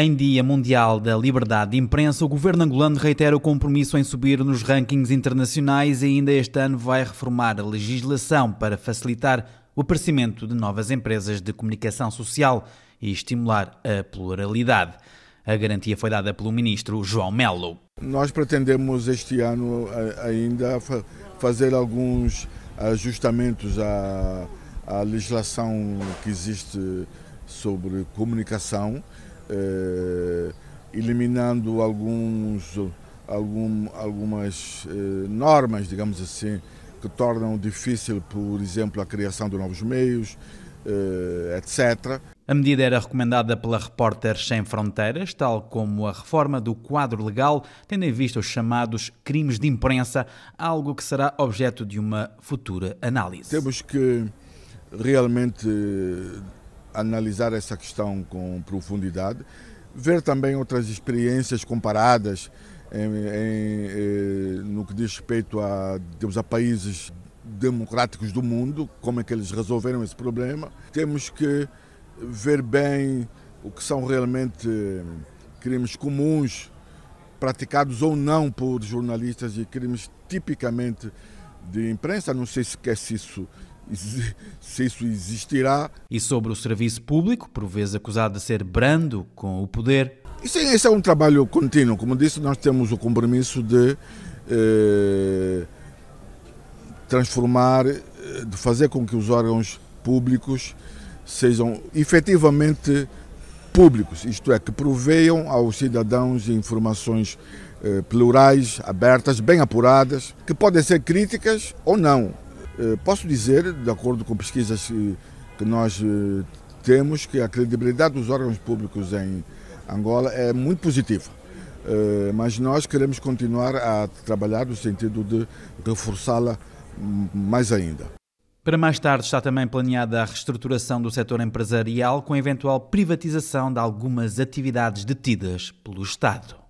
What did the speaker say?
Em Dia Mundial da Liberdade de Imprensa, o governo angolano reitera o compromisso em subir nos rankings internacionais e ainda este ano vai reformar a legislação para facilitar o aparecimento de novas empresas de comunicação social e estimular a pluralidade. A garantia foi dada pelo ministro João Melo. Nós pretendemos este ano eh, ainda fazer alguns ajustamentos à, à legislação que existe sobre comunicação eh, eliminando alguns, algum, algumas eh, normas, digamos assim, que tornam difícil, por exemplo, a criação de novos meios, eh, etc. A medida era recomendada pela Repórter Sem Fronteiras, tal como a reforma do quadro legal, tendo em vista os chamados crimes de imprensa, algo que será objeto de uma futura análise. Temos que realmente analisar essa questão com profundidade, ver também outras experiências comparadas em, em, eh, no que diz respeito a, digamos, a países democráticos do mundo, como é que eles resolveram esse problema. Temos que ver bem o que são realmente crimes comuns praticados ou não por jornalistas e crimes tipicamente de imprensa. Não sei se esquece isso se isso existirá. E sobre o serviço público, por vezes acusado de ser brando com o poder. Isso, esse é um trabalho contínuo. Como disse, nós temos o compromisso de eh, transformar, eh, de fazer com que os órgãos públicos sejam efetivamente públicos, isto é, que proveiam aos cidadãos informações eh, plurais, abertas, bem apuradas, que podem ser críticas ou não, eh, posso dizer, de acordo com pesquisas eh, que nós eh, temos, que a credibilidade dos órgãos públicos em Angola é muito positiva. Mas nós queremos continuar a trabalhar no sentido de reforçá-la mais ainda. Para mais tarde está também planeada a reestruturação do setor empresarial com eventual privatização de algumas atividades detidas pelo Estado.